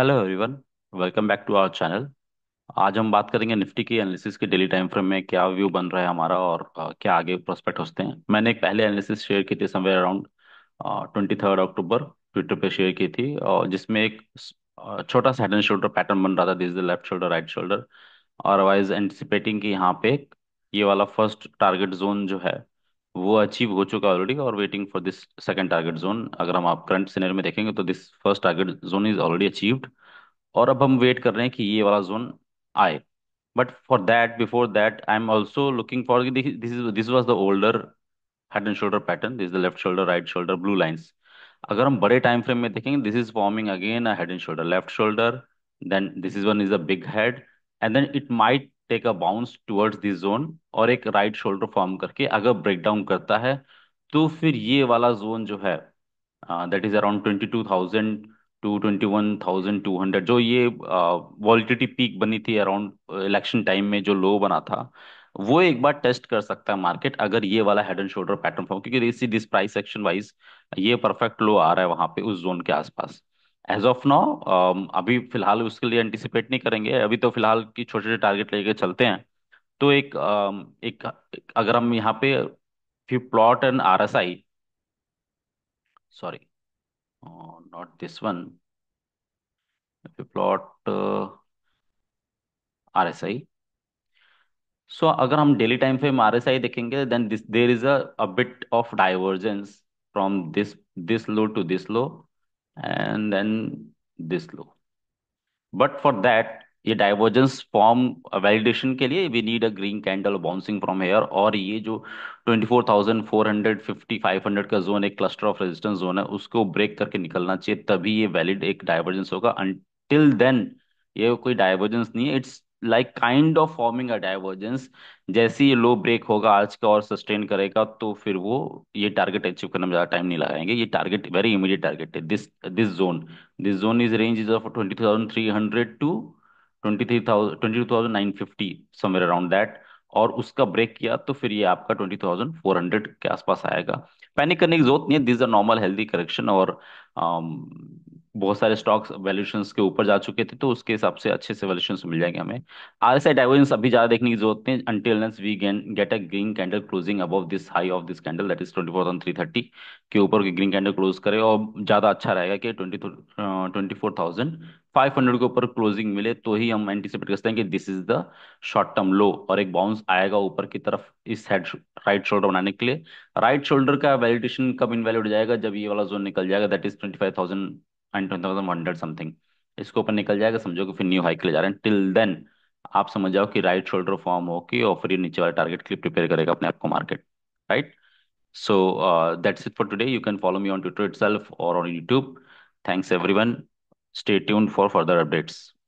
Hello everyone welcome back to our channel आज हम बात करेंगे निफ्टी की एनालिसिस के डेली टाइम फ्रेम में क्या व्यू बन रहा है हमारा और क्या आगे प्रोस्पेक्ट होते हैं मैंने एक पहले एनालिसिस शेयर की थी somewhere around twenty third October Twitter पे शेयर की थी और जिसमें एक छोटा सा हेड एंड शोल्डर पैटर्न बन रहा था this the left shoulder right shoulder otherwise anticipating की यहाँ पे ये वाला फर्स्ट टारगेट जोन जो है वो अचीव हो चुका है ऑलरेडी और waiting for this second target zone अगर हम आप करंट सिनेरियो में देखेंगे तो this first target zone is already achieved और अब हम वेट कर रहे हैं कि ये वाला जोन आए but for that before that I am also looking for this this was the older head and shoulder pattern this the left shoulder right shoulder blue lines अगर हम बड़े टाइम फ्रेम में देखेंगे this is forming again a head and shoulder left shoulder then this is one is a big head and then it might take a bounce towards this zone और एक right shoulder form करके अगर break down करता है तो फिर ये वाला जोन जो है that is around twenty two thousand to twenty one thousand two hundred जो ये वॉलिटिटी पीक बनी थी अराउंड इलेक्शन टाइम में जो लो बना था वो एक बार टेस्ट कर सकता है मार्केट अगर ये वाला head and shoulder pattern form क्योंकि दिस प्राइस सेक्शन वाइज ये परफेक्ट लो आ रहा है वहां पे उस जोन के आसपास एज ऑफ नाउ अभी फिलहाल उसके लिए एंटिसिपेट नहीं करेंगे अभी तो फिलहाल की छोटे छोटे टारगेट लेके चलते हैं तो एक uh, एक अगर हम यहाँ पे if you plot an RSI, sorry, oh, not this one. If you plot uh, RSI, so अगर हम daily time frame RSI देखेंगे, then this there is a a bit of divergence from this this low to this low, and then this low. But for that, ये divergence form validation के लिए we need a green candle bouncing from here और ये जो 24,450 500 का zone एक cluster of resistance zone है उसको ब्रेक करके निकलना चाहिए तभी ये वैलिड एक डाइवर्जेंस होगा अनटिल देन ये कोई डाइवर्जेंस नहीं है it's like kind of forming a divergence जैसे ये लो ब्रेक होगा आज का और सस्टेन करेगा तो फिर वो ये टारगेट अचीव करने में ज़्यादा टाइम नहीं लगाएंगे ये टारगेट वेरी इमीडिएट टारगेट है this this zone this zone is range is of twenty thousand three hundred to twenty three thousand twenty two thousand nine fifty somewhere around that और उसका break किया तो फिर ये आपका ट्वेंटी थाउजेंड फोर हंड्रेड के आसपास आएगा पैनिक करने की जरूरत नहीं है this a normal healthy correction और um, बहुत सारे स्टॉक्स वैल्यूशन के ऊपर जा चुके थे तो उसके हिसाब से अच्छे से वैल्यूशन मिल जाएंगे हमें आर एस आई डाइवर्जेंस अभी ज्यादा देखने की जरूरत नहीं until unless we again get a green candle closing above this high of this candle that is twenty four thousand three thirty के ऊपर ग्रीन कैंडल क्लोज करे और ज्यादा अच्छा रहेगा कि twenty twenty four thousand five hundred के ऊपर क्लोजिंग मिले तो ही हम एंटीसिपेट करते हैं कि this is the short term low और एक बाउंस आएगा ऊपर की तरफ इस हेड राइट शोल्डर बनाने के लिए राइट शोल्डर का वैलिडेशन कब इनवैलिड हो जाएगा जब ये वाला जोन निकल जाएगा that is twenty five thousand and something इसके ऊपर निकल जाएगा समझो कि फिर न्यू हाई के जा रहे हैं टिल देन आप समझ जाओ कि राइट शोल्डर फॉर्म होके और फिर नीचे वाला टारगेट के लिए प्रिपेयर करेगा अपने आप को market right so that's it for today you can follow me on Twitter itself और on YouTube thanks everyone stay tune for further updates